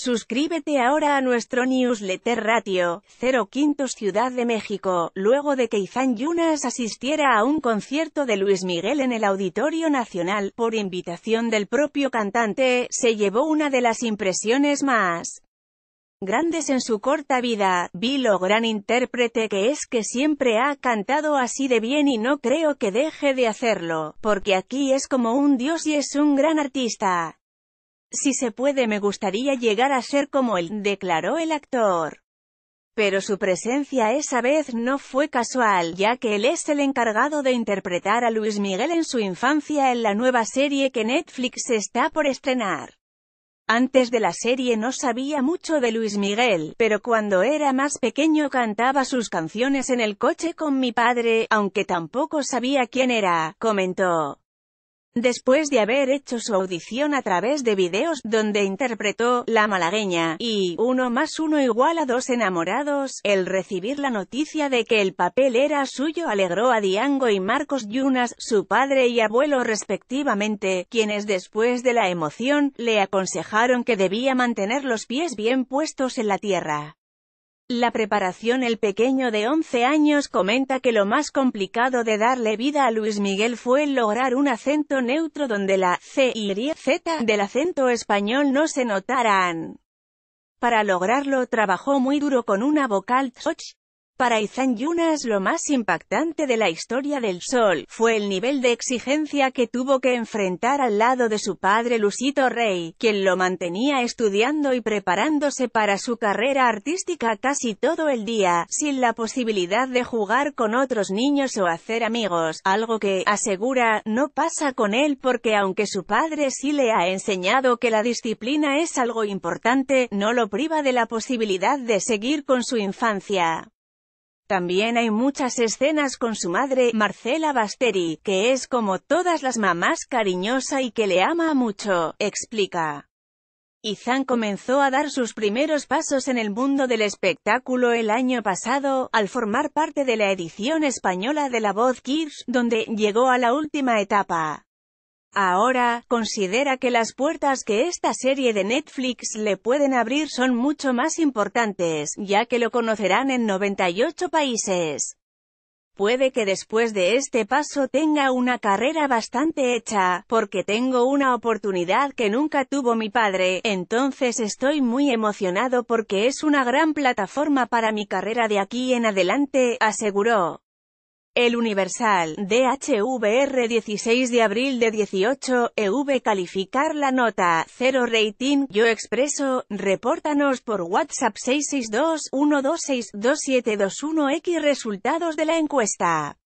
Suscríbete ahora a nuestro newsletter Ratio, 0 Ciudad de México, luego de que Izan Yunas asistiera a un concierto de Luis Miguel en el Auditorio Nacional, por invitación del propio cantante, se llevó una de las impresiones más grandes en su corta vida, vi lo gran intérprete que es que siempre ha cantado así de bien y no creo que deje de hacerlo, porque aquí es como un dios y es un gran artista. Si se puede me gustaría llegar a ser como él, declaró el actor. Pero su presencia esa vez no fue casual, ya que él es el encargado de interpretar a Luis Miguel en su infancia en la nueva serie que Netflix está por estrenar. Antes de la serie no sabía mucho de Luis Miguel, pero cuando era más pequeño cantaba sus canciones en el coche con mi padre, aunque tampoco sabía quién era, comentó después de haber hecho su audición a través de videos, donde interpretó La Malagueña y Uno más uno igual a dos enamorados, el recibir la noticia de que el papel era suyo alegró a Diango y Marcos Yunas, su padre y abuelo respectivamente, quienes después de la emoción, le aconsejaron que debía mantener los pies bien puestos en la tierra. La preparación El pequeño de 11 años comenta que lo más complicado de darle vida a Luis Miguel fue lograr un acento neutro donde la C y Z del acento español no se notaran. Para lograrlo trabajó muy duro con una vocal para Izan Yunas lo más impactante de la historia del Sol, fue el nivel de exigencia que tuvo que enfrentar al lado de su padre Lucito Rey, quien lo mantenía estudiando y preparándose para su carrera artística casi todo el día, sin la posibilidad de jugar con otros niños o hacer amigos, algo que, asegura, no pasa con él porque aunque su padre sí le ha enseñado que la disciplina es algo importante, no lo priva de la posibilidad de seguir con su infancia. También hay muchas escenas con su madre, Marcela Basteri, que es como todas las mamás cariñosa y que le ama mucho, explica. Izan comenzó a dar sus primeros pasos en el mundo del espectáculo el año pasado, al formar parte de la edición española de La Voz Kids, donde llegó a la última etapa. Ahora, considera que las puertas que esta serie de Netflix le pueden abrir son mucho más importantes, ya que lo conocerán en 98 países. Puede que después de este paso tenga una carrera bastante hecha, porque tengo una oportunidad que nunca tuvo mi padre, entonces estoy muy emocionado porque es una gran plataforma para mi carrera de aquí en adelante, aseguró. El Universal, DHVR 16 de abril de 18, EV calificar la nota, 0 rating, yo expreso, repórtanos por WhatsApp 662-126-2721X resultados de la encuesta.